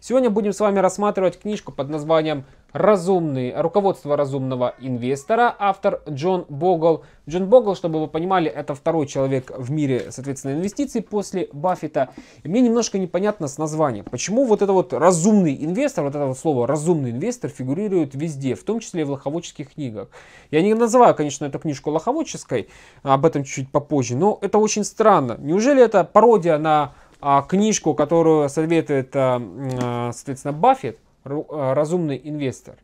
Сегодня будем с вами рассматривать книжку под названием "Разумный Руководство разумного инвестора». Автор Джон Богл. Джон Богл, чтобы вы понимали, это второй человек в мире, соответственно, инвестиций после Баффета. И мне немножко непонятно с названием. Почему вот это вот «разумный инвестор», вот это вот слово «разумный инвестор» фигурирует везде, в том числе и в лоховодческих книгах. Я не называю, конечно, эту книжку лоховодческой, об этом чуть попозже, но это очень странно. Неужели это пародия на а книжку, которую советует, а, а, соответственно, Баффет, а, «Разумный инвестор».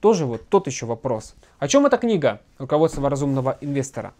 Тоже вот тот еще вопрос. О чем эта книга «Руководство разумного инвестора»?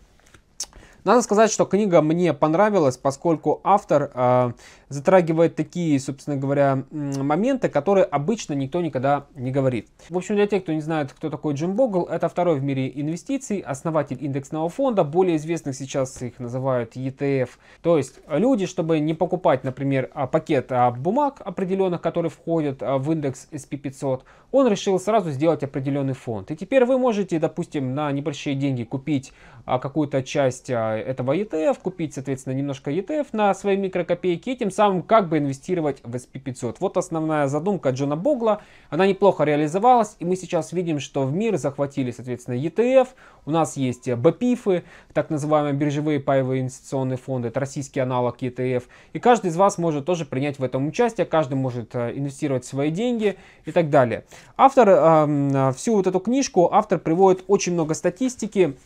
Надо сказать, что книга мне понравилась, поскольку автор э, затрагивает такие, собственно говоря, моменты, которые обычно никто никогда не говорит. В общем, для тех, кто не знает, кто такой Джим Богл, это второй в мире инвестиций, основатель индексного фонда, более известных сейчас их называют ETF. То есть люди, чтобы не покупать, например, а, пакет а, бумаг определенных, которые входят а, в индекс SP500, он решил сразу сделать определенный фонд. И теперь вы можете, допустим, на небольшие деньги купить какую-то часть этого ETF, купить, соответственно, немножко ETF на свои микрокопейки и тем самым как бы инвестировать в SP500. Вот основная задумка Джона Богла, она неплохо реализовалась, и мы сейчас видим, что в мир захватили, соответственно, ETF, у нас есть БПИФы, так называемые биржевые паевые инвестиционные фонды, это российский аналог ETF, и каждый из вас может тоже принять в этом участие, каждый может э, инвестировать свои деньги и так далее. Автор, э, всю вот эту книжку, автор приводит очень много статистики,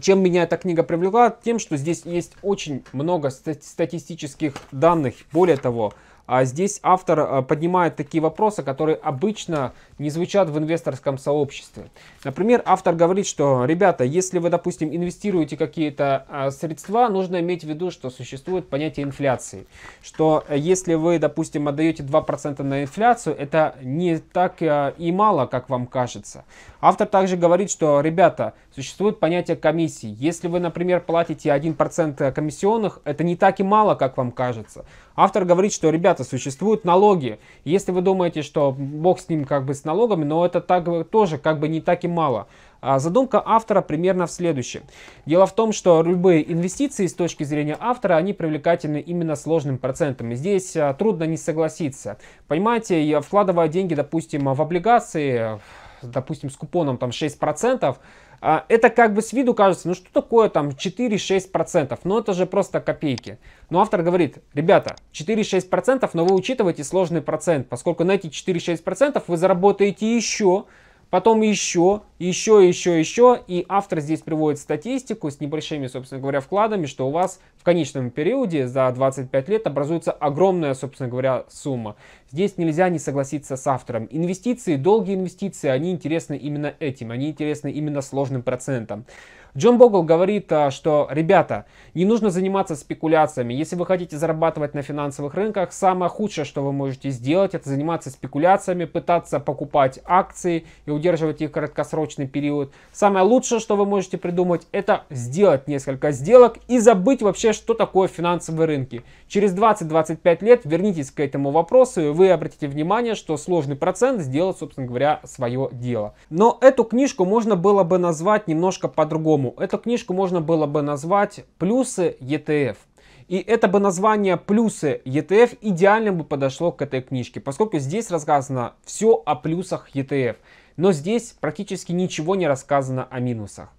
чем меня эта книга привлекла? Тем, что здесь есть очень много статистических данных. Более того, а здесь автор э, поднимает такие вопросы, которые обычно не звучат в инвесторском сообществе. Например, автор говорит, что, ребята, если вы, допустим, инвестируете какие-то а, средства, нужно иметь в виду, что существует понятие инфляции. Что э, если вы, допустим, отдаете 2% на инфляцию, это не так э, и мало, как вам кажется. Автор также говорит, что, ребята, существует понятие комиссии. Если вы, например, платите 1% комиссионных, это не так и мало, как вам кажется. Автор говорит, что, ребята, существуют налоги. Если вы думаете, что бог с ним как бы с налогами, но это так, тоже как бы не так и мало. А задумка автора примерно в следующем. Дело в том, что любые инвестиции с точки зрения автора, они привлекательны именно сложным процентом. здесь а, трудно не согласиться. Понимаете, вкладывая деньги, допустим, в облигации, допустим, с купоном там 6%, а, это как бы с виду кажется, ну что такое там 4-6%, но ну, это же просто копейки. Но автор говорит, ребята, 4-6%, но вы учитываете сложный процент, поскольку на эти 4-6% вы заработаете еще потом еще, еще, еще, еще, и автор здесь приводит статистику с небольшими, собственно говоря, вкладами, что у вас в конечном периоде за 25 лет образуется огромная, собственно говоря, сумма. Здесь нельзя не согласиться с автором. Инвестиции, долгие инвестиции, они интересны именно этим, они интересны именно сложным процентом. Джон Богл говорит, а, что, ребята, не нужно заниматься спекуляциями. Если вы хотите зарабатывать на финансовых рынках, самое худшее, что вы можете сделать, это заниматься спекуляциями, пытаться покупать акции и удерживать их краткосрочный период. Самое лучшее, что вы можете придумать, это сделать несколько сделок и забыть вообще, что такое финансовые рынки. Через 20-25 лет вернитесь к этому вопросу, и вы обратите внимание, что сложный процент сделал, собственно говоря, свое дело. Но эту книжку можно было бы назвать немножко по-другому по-другому. Эту книжку можно было бы назвать «Плюсы ETF». И это бы название «Плюсы ETF» идеально бы подошло к этой книжке, поскольку здесь рассказано все о плюсах ETF, но здесь практически ничего не рассказано о минусах.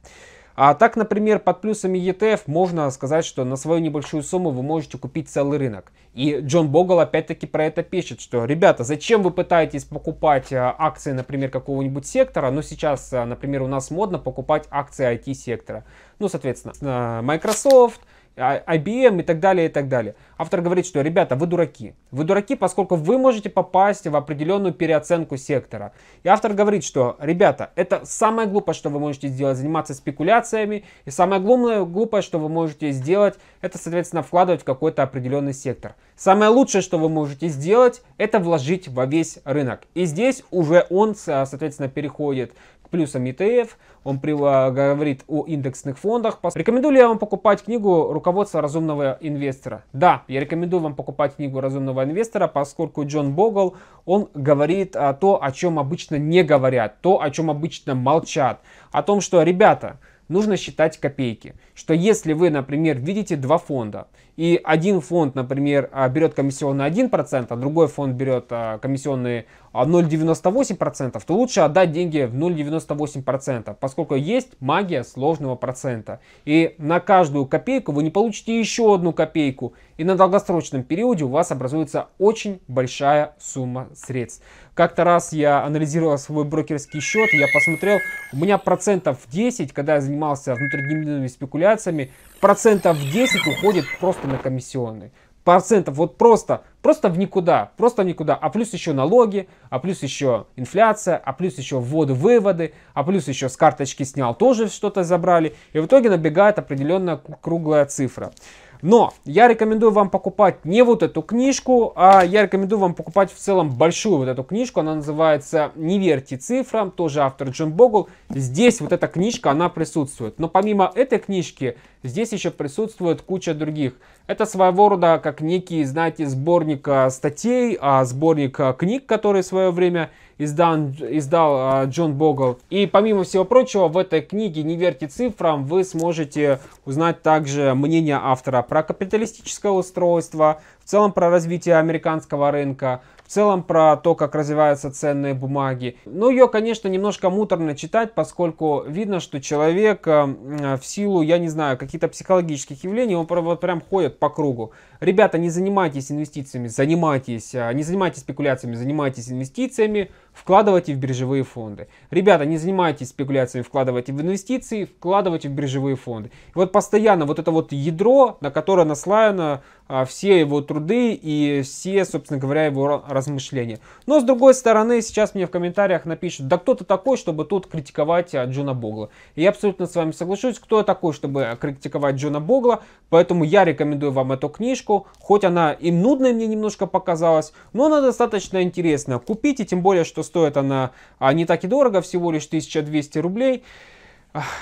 А так, например, под плюсами ETF можно сказать, что на свою небольшую сумму вы можете купить целый рынок. И Джон Богл опять-таки про это пишет, что, ребята, зачем вы пытаетесь покупать э, акции, например, какого-нибудь сектора? Но ну, сейчас, э, например, у нас модно покупать акции IT-сектора. Ну, соответственно, э, Microsoft, а, IBM и так далее, и так далее. Автор говорит, что, ребята, вы дураки. Вы дураки, поскольку вы можете попасть в определенную переоценку сектора. И автор говорит, что, ребята, это самое глупое, что вы можете сделать, заниматься спекуляциями. И самое глупое, что вы можете сделать, это, соответственно, вкладывать в какой-то определенный сектор. Самое лучшее, что вы можете сделать, это вложить во весь рынок. И здесь уже он, соответственно, переходит к плюсам ETF, он говорит о индексных фондах. Рекомендую ли я вам покупать книгу «Руководство разумного инвестора»? Да, я рекомендую вам покупать книгу «Разумного инвестора», поскольку Джон Богл, он говорит о а, то, о чем обычно не говорят, то, о чем обычно молчат, о том, что, ребята, нужно считать копейки. Что если вы, например, видите два фонда, и один фонд, например, а, берет комиссионный 1%, а другой фонд берет а, комиссионные 0,98%, а то лучше отдать деньги в 0,98%, поскольку есть магия сложного процента. И на каждую копейку вы не получите еще одну копейку, и на долгосрочном периоде у вас образуется очень большая сумма средств. Как-то раз я анализировал свой брокерский счет, я посмотрел, у меня процентов 10, когда я занимался внутридневными спекуляциями, процентов 10 уходит просто на комиссионные процентов, вот просто, просто в никуда, просто в никуда. А плюс еще налоги, а плюс еще инфляция, а плюс еще вводы-выводы, а плюс еще с карточки снял, тоже что-то забрали. И в итоге набегает определенная круглая цифра. Но я рекомендую вам покупать не вот эту книжку, а я рекомендую вам покупать в целом большую вот эту книжку. Она называется «Не верьте цифрам», тоже автор Джон Богл. Здесь вот эта книжка, она присутствует. Но помимо этой книжки Здесь еще присутствует куча других. Это своего рода как некий, знаете, сборник а, статей, а, сборник а, книг, который в свое время издан, издал Джон Богл. И помимо всего прочего, в этой книге «Не верьте цифрам» вы сможете узнать также мнение автора про капиталистическое устройство, в целом про развитие американского рынка, в целом про то, как развиваются ценные бумаги. Но ну, ее, конечно, немножко муторно читать, поскольку видно, что человек э, э, в силу, я не знаю, каких-то психологических явлений, он вот прям ходит по кругу. Ребята, не занимайтесь инвестициями, занимайтесь, э, не занимайтесь спекуляциями, занимайтесь инвестициями, вкладывайте в биржевые фонды. Ребята, не занимайтесь спекуляциями, вкладывайте в инвестиции, вкладывайте в биржевые фонды. И вот постоянно вот это вот ядро, на которое наслаяно а, все его труды и все, собственно говоря, его размышления. Но с другой стороны, сейчас мне в комментариях напишут, да кто то такой, чтобы тут критиковать а, Джона Богла. И я абсолютно с вами соглашусь, кто я такой, чтобы критиковать Джона Богла, поэтому я рекомендую вам эту книжку, хоть она и нудная мне немножко показалась, но она достаточно интересная. Купите, тем более, что стоит она, а не так и дорого, всего лишь 1200 рублей.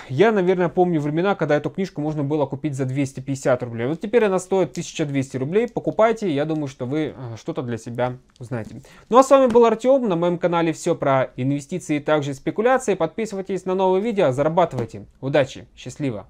Я, наверное, помню времена, когда эту книжку можно было купить за 250 рублей. Вот теперь она стоит 1200 рублей. Покупайте, я думаю, что вы э, что-то для себя узнаете. Ну а с вами был Артем. На моем канале все про инвестиции и также спекуляции. Подписывайтесь на новые видео, зарабатывайте. Удачи, счастливо!